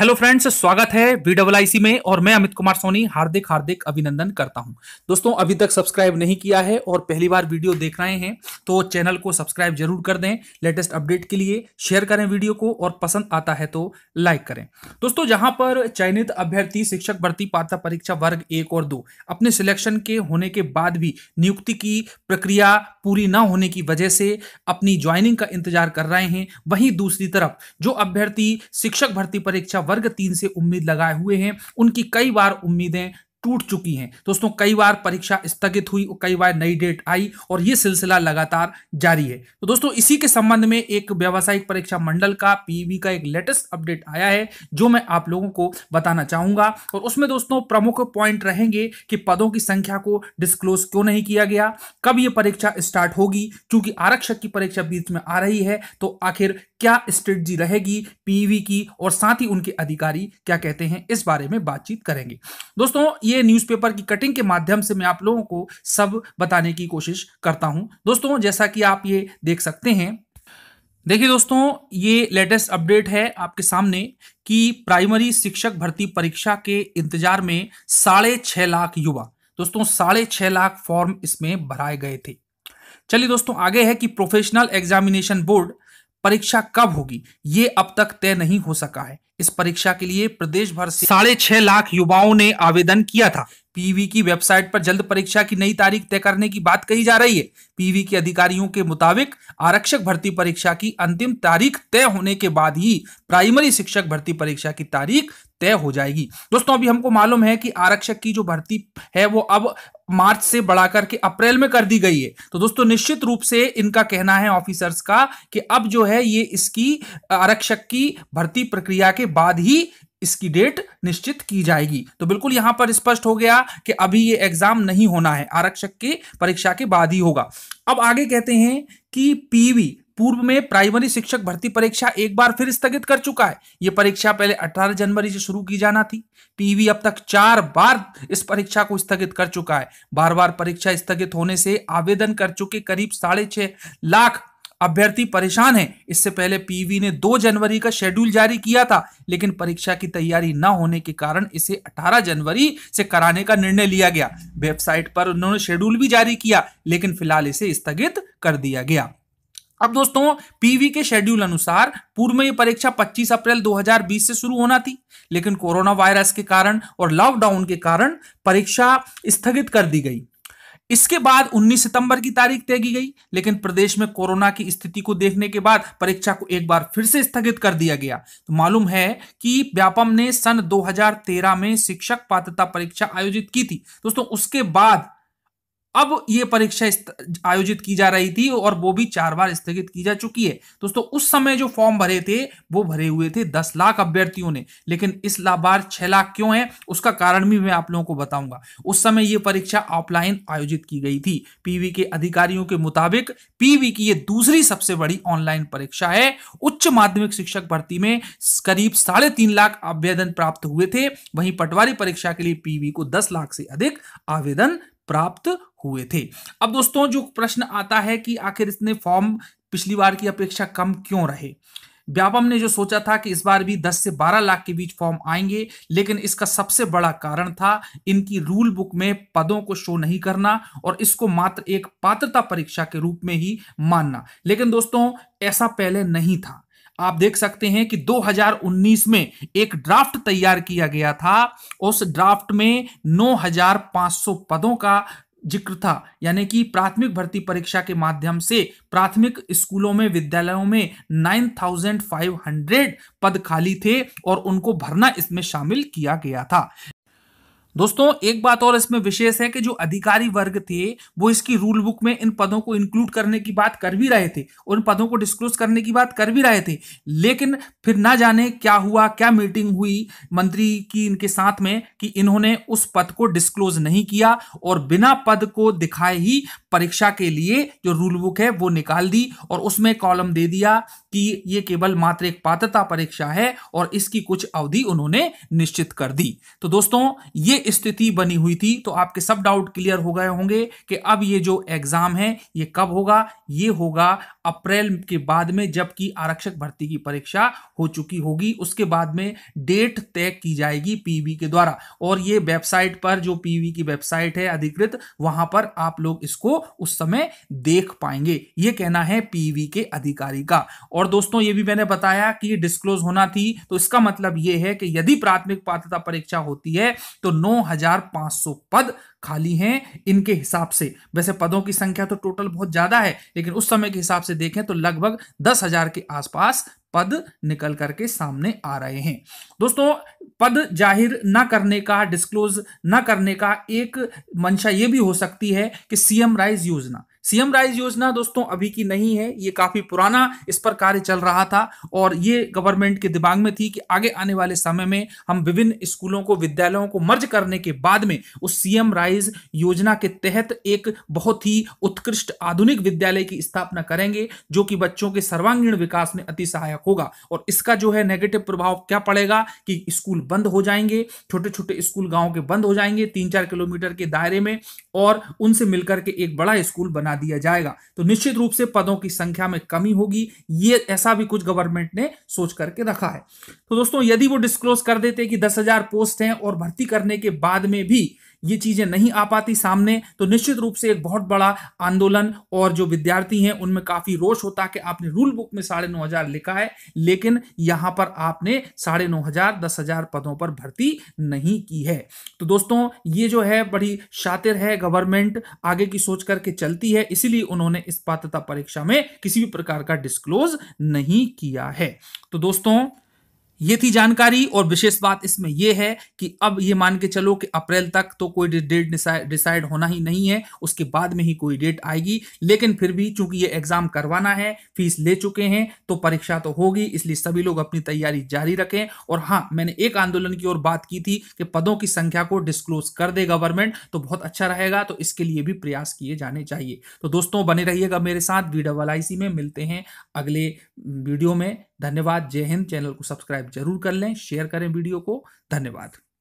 hello friends स्वागत है B double आई सी में और मैं अमित कुमार सोनी हार्दिक हार्दिक अभिनंदन करता हूं दोस्तों अभी तक सब्सक्राइब नहीं किया है और पहली बार वीडियो देख रहे हैं तो चैनल को सब्सक्राइब जरूर कर दें लेटेस्ट अपडेट के लिए शेयर करें वीडियो को और पसंद आता है तो लाइक करें दोस्तों जहां पर चयनित अभ्यर्थी शिक्षक भर्ती पात्र परीक्षा वर्ग एक और दो अपने सिलेक्शन के होने के बाद भी नियुक्ति की प्रक्रिया पूरी न होने की वजह से अपनी ज्वाइनिंग का इंतजार कर रहे हैं वहीं दूसरी तरफ जो अभ्यर्थी शिक्षक भर्ती परीक्षा वर्ग तीन से उम्मीद लगाए हुए हैं उनकी कई बार उम्मीदें टूट चुकी हैं दोस्तों कई बार परीक्षा स्थगित हुई और कई बार नई डेट आई और ये सिलसिला लगातार जारी है तो दोस्तों इसी के संबंध में एक व्यावसायिक परीक्षा मंडल का पीवी का एक लेटेस्ट अपडेट आया है जो मैं आप लोगों को बताना चाहूंगा और उसमें दोस्तों प्रमुख पॉइंट रहेंगे कि पदों की संख्या को डिस्क्लोज क्यों नहीं किया गया कब ये परीक्षा स्टार्ट होगी चूंकि आरक्षक की परीक्षा बीच में आ रही है तो आखिर क्या स्ट्रेटजी रहेगी पीवी की और साथ ही उनके अधिकारी क्या कहते हैं इस बारे में बातचीत करेंगे दोस्तों ये ये न्यूज़पेपर की कटिंग के माध्यम से मैं आप लोगों को सब बताने की कोशिश करता हूं दोस्तों जैसा कि आप ये देख सकते हैं देखिए दोस्तों ये लेटेस्ट अपडेट है आपके सामने कि प्राइमरी शिक्षक भर्ती परीक्षा के इंतजार में साढ़े छह लाख युवा दोस्तों साढ़े छह लाख फॉर्म इसमें भराए गए थे चलिए दोस्तों आगे है कि प्रोफेशनल एग्जामिनेशन बोर्ड परीक्षा कब होगी ये अब तक तय नहीं हो सका है इस परीक्षा के लिए प्रदेश भर से साढ़े छह लाख युवाओं ने आवेदन किया था पीवी की वेबसाइट पर जल्द परीक्षा की नई तारीख तय करने की बात कही जा रही है पीवी के अधिकारियों के मुताबिक आरक्षक भर्ती परीक्षा की अंतिम तारीख तय होने के बाद ही प्राइमरी शिक्षक भर्ती परीक्षा की तारीख तय हो जाएगी दोस्तों अभी हमको मालूम है कि आरक्षक की जो भर्ती है वो अब मार्च से बढ़ाकर के अप्रैल में कर दी गई है तो दोस्तों निश्चित रूप से इनका कहना है ऑफिसर्स का कि अब जो है ये इसकी आरक्षक की भर्ती प्रक्रिया के बाद ही इसकी डेट निश्चित की जाएगी तो बिल्कुल यहां पर स्पष्ट हो गया कि अभी ये एग्जाम नहीं होना है आरक्षक के परीक्षा के बाद ही होगा अब आगे कहते हैं कि पीवी पूर्व में प्राइमरी शिक्षक भर्ती परीक्षा एक बार फिर स्थगित कर चुका है ये परीक्षा पहले 18 जनवरी से शुरू की जाना थी पीवी अब तक चार बार इस परीक्षा को स्थगित कर चुका है बार बार परीक्षा स्थगित होने से आवेदन कर चुके करीब साढ़े छह लाख अभ्यर्थी परेशान हैं इससे पहले पीवी ने 2 जनवरी का शेड्यूल जारी किया था लेकिन परीक्षा की तैयारी न होने के कारण इसे 18 जनवरी से कराने का निर्णय लिया गया वेबसाइट पर उन्होंने शेड्यूल भी जारी किया लेकिन फिलहाल इसे स्थगित कर दिया गया अब दोस्तों पीवी के शेड्यूल अनुसार पूर्व में ये परीक्षा 25 अप्रैल 2020 से शुरू होना थी लेकिन कोरोना वायरस के कारण और लॉकडाउन के कारण परीक्षा स्थगित कर दी गई इसके बाद 19 सितंबर की तारीख तय की गई लेकिन प्रदेश में कोरोना की स्थिति को देखने के बाद परीक्षा को एक बार फिर से स्थगित कर दिया गया तो मालूम है कि व्यापम ने सन 2013 में शिक्षक पात्रता परीक्षा आयोजित की थी दोस्तों उसके बाद अब ये परीक्षा आयोजित की जा रही थी और वो भी चार बार स्थगित की जा चुकी है दोस्तों उस समय जो फॉर्म भरे थे वो भरे हुए थे दस लाख अभ्यर्थियों ने लेकिन इस बार छह लाख क्यों है उसका कारण भी मैं आप लोगों को बताऊंगा उस समय ये परीक्षा ऑफलाइन आयोजित की गई थी पीवी के अधिकारियों के मुताबिक पीवी की ये दूसरी सबसे बड़ी ऑनलाइन परीक्षा है उच्च माध्यमिक शिक्षक भर्ती में करीब साढ़े तीन लाख आवेदन प्राप्त हुए थे वहीं पटवारी परीक्षा के लिए पीवी को दस लाख से अधिक आवेदन प्राप्त हुए थे अब दोस्तों जो प्रश्न आता है कि आखिर इसने फॉर्म पिछली बार की अपेक्षा कम क्यों रहे व्यापम ने जो सोचा था कि इस बार भी 10 से 12 लाख के बीच फॉर्म आएंगे लेकिन इसका सबसे बड़ा कारण था इनकी रूल बुक में पदों को शो नहीं करना और इसको मात्र एक पात्रता परीक्षा के रूप में ही मानना लेकिन दोस्तों ऐसा पहले नहीं था आप देख सकते हैं कि 2019 में एक ड्राफ्ट तैयार किया गया था उस ड्राफ्ट में 9,500 पदों का जिक्र था यानी कि प्राथमिक भर्ती परीक्षा के माध्यम से प्राथमिक स्कूलों में विद्यालयों में 9,500 पद खाली थे और उनको भरना इसमें शामिल किया गया था दोस्तों एक बात और इसमें विशेष है कि जो अधिकारी वर्ग थे वो इसकी रूल बुक में इन पदों को इंक्लूड करने की बात कर भी रहे थे उन पदों को डिस्क्लोज करने की बात कर भी रहे थे लेकिन फिर ना जाने क्या हुआ क्या मीटिंग हुई मंत्री की इनके साथ में कि इन्होंने उस पद को डिस्क्लोज नहीं किया और बिना पद को दिखाए ही परीक्षा के लिए जो रूल बुक है वो निकाल दी और उसमें कॉलम दे दिया कि ये केवल मात्र एक पात्रता परीक्षा है और इसकी कुछ अवधि उन्होंने निश्चित कर दी तो दोस्तों ये स्थिति बनी हुई थी तो आपके सब डाउट क्लियर हो गए होंगे कि अब ये जो एग्जाम है ये कब होगा ये होगा अप्रैल के बाद में जबकि आरक्षक भर्ती की परीक्षा हो चुकी होगी उसके बाद में डेट तय की जाएगी पीवी के द्वारा और ये वेबसाइट पर जो पीवी की वेबसाइट है अधिकृत वहां पर आप लोग इसको उस समय देख पाएंगे ये कहना है पीवी के अधिकारी का और दोस्तों ये भी मैंने बताया कि ये डिस्क्लोज होना थी तो इसका मतलब ये है कि यदि प्राथमिक पात्रता परीक्षा होती है तो नो 9,500 पद खाली हैं इनके हिसाब से वैसे पदों की संख्या तो टोटल बहुत ज्यादा है लेकिन उस समय के हिसाब से देखें तो लगभग दस हजार के आसपास पद निकल करके सामने आ रहे हैं दोस्तों पद जाहिर न करने का डिस्क्लोज न करने का एक मंशा यह भी हो सकती है कि सीएम राइज योजना सीएम राइज योजना दोस्तों अभी की नहीं है ये काफी पुराना इस पर कार्य चल रहा था और ये गवर्नमेंट के दिमाग में थी कि आगे आने वाले समय में हम विभिन्न स्कूलों को विद्यालयों को मर्ज करने के बाद में उस सीएम राइज योजना के तहत एक बहुत ही उत्कृष्ट आधुनिक विद्यालय की स्थापना करेंगे जो कि बच्चों के सर्वांगीण विकास में अति सहायक होगा और इसका जो है नेगेटिव प्रभाव क्या पड़ेगा कि स्कूल बंद हो जाएंगे छोटे छोटे स्कूल गाँव के बंद हो जाएंगे तीन चार किलोमीटर के दायरे में और उनसे मिलकर के एक बड़ा स्कूल बना बढ़ा दिया जाएगा तो निश्चित रूप से पदों की संख्या में कमी होगी ये ऐसा भी कुछ गवर्नमेंट ने सोच करके रखा है तो दोस्तों यदि वो डिस्क्लोज कर देते कि दस हजार पोस्ट हैं और भर्ती करने के बाद में भी ये चीज़ें नहीं आ पाती सामने तो निश्चित रूप से एक बहुत बड़ा आंदोलन और जो विद्यार्थी हैं उनमें काफ़ी रोष होता कि आपने रूल बुक में साढ़े नौ हज़ार लिखा है लेकिन यहाँ पर आपने साढ़े नौ हज़ार दस हज़ार पदों पर भर्ती नहीं की है तो दोस्तों ये जो है बड़ी शातिर है गवर्नमेंट आगे की सोच करके चलती है इसीलिए उन्होंने इस पात्रता परीक्षा में किसी भी प्रकार का डिस्क्लोज नहीं किया है तो दोस्तों ये थी जानकारी और विशेष बात इसमें यह है कि अब ये मान के चलो कि अप्रैल तक तो कोई डेट डिसाइड होना ही नहीं है उसके बाद में ही कोई डेट आएगी लेकिन फिर भी चूंकि ये एग्जाम करवाना है फीस ले चुके हैं तो परीक्षा तो होगी इसलिए सभी लोग अपनी तैयारी जारी रखें और हाँ मैंने एक आंदोलन की ओर बात की थी कि पदों की संख्या को डिस्क्लोज कर दे गवर्नमेंट तो बहुत अच्छा रहेगा तो इसके लिए भी प्रयास किए जाने चाहिए तो दोस्तों बने रहिएगा मेरे साथ वीडियो में मिलते हैं अगले वीडियो में धन्यवाद जय हिंद चैनल को सब्सक्राइब जरूर कर लें शेयर करें वीडियो को धन्यवाद